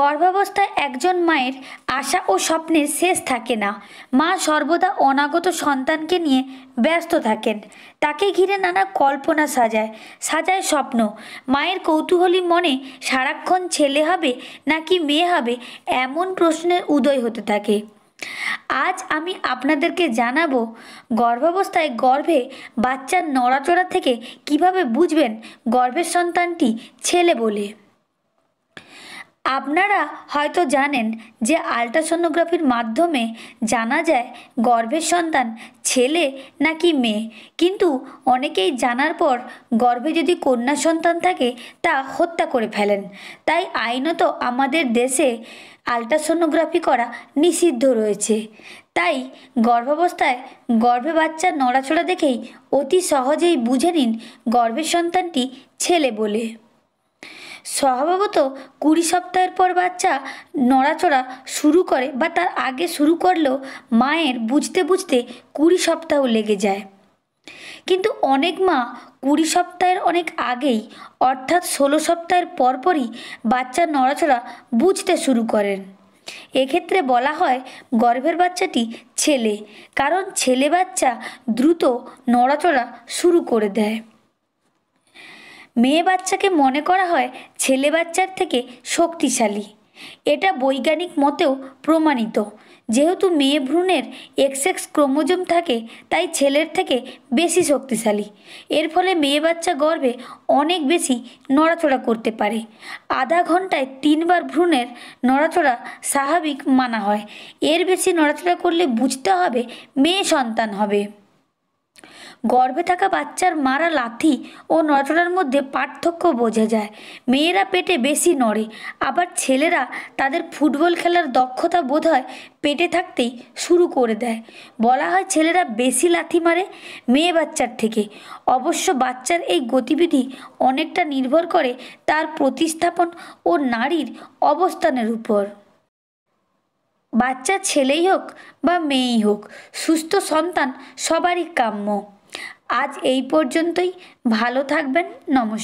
গর্ভাবস্থায় একজন মায়ের আশা ও স্বপ্নের শেষ থাকে না মা সর্বদা অনাগত সন্তানকে নিয়ে ব্যস্ত থাকেন তাকে ঘিরে নানা কল্পনা সাজায় সাজায় স্বপ্ন মায়ের কৌতূহলী মনে সারাক্ষণ ছেলে হবে নাকি মেয়ে হবে এমন প্রশ্নের উদয় হতে থাকে আজ আমি আপনাদেরকে জানাবো গর্ভাবস্থায় গর্ভে বাচ্চার নড়াচড়া থেকে কিভাবে বুঝবেন গর্ভের সন্তানটি ছেলে বলে আপনারা হয়তো জানেন যে আল্ট্রাসোনোগ্রাফির মাধ্যমে জানা যায় গর্ভের সন্তান ছেলে নাকি মেয়ে কিন্তু অনেকেই জানার পর গর্ভে যদি কন্যা সন্তান থাকে তা হত্যা করে ফেলেন তাই আইনত আমাদের দেশে আল্ট্রাসোনোগ্রাফি করা নিষিদ্ধ রয়েছে তাই গর্ভাবস্থায় গর্ভে বাচ্চার নড়াচড়া দেখেই অতি সহজেই বুঝে নিন গর্ভের সন্তানটি ছেলে বলে স্বভাবত কুড়ি সপ্তাহের পর বাচ্চা নড়াচড়া শুরু করে বা তার আগে শুরু করলেও মায়ের বুঝতে বুঝতে কুড়ি সপ্তাহ লেগে যায় কিন্তু অনেক মা কুড়ি সপ্তাহের অনেক আগেই অর্থাৎ ষোলো সপ্তাহের পরপরই বাচ্চার নড়াচড়া বুঝতে শুরু করেন এক্ষেত্রে বলা হয় গর্ভের বাচ্চাটি ছেলে কারণ ছেলে বাচ্চা দ্রুত নড়াচড়া শুরু করে দেয় মেয়ে বাচ্চাকে মনে করা হয় ছেলে বাচ্চার থেকে শক্তিশালী এটা বৈজ্ঞানিক মতেও প্রমাণিত যেহেতু মেয়ে ভ্রূণের এক্সেক্স ক্রোমোজোম থাকে তাই ছেলের থেকে বেশি শক্তিশালী এর ফলে মেয়ে বাচ্চা গর্ভে অনেক বেশি নড়াচড়া করতে পারে আধা ঘন্টায় তিনবার ভ্রূণের নড়াচড়া স্বাভাবিক মানা হয় এর বেশি নড়াচড়া করলে বুঝতে হবে মেয়ে সন্তান হবে গর্ভে থাকা বাচ্চার মারা লাথি ও নড়াচড়ার মধ্যে পার্থক্য বোঝা যায় মেয়েরা পেটে বেশি নড়ে আবার ছেলেরা তাদের ফুটবল খেলার দক্ষতা বোধ হয় পেটে থাকতেই শুরু করে দেয় বলা হয় ছেলেরা বেশি লাথি মারে মেয়ে বাচ্চার থেকে অবশ্য বাচ্চার এই গতিবিধি অনেকটা নির্ভর করে তার প্রতিস্থাপন ও নারীর অবস্থানের উপর বাচ্চা ছেলেই হোক বা মেয়েই হোক সুস্থ সন্তান সবারই কাম্য আজ এই পর্যন্তই ভালো থাকবেন নমস্কার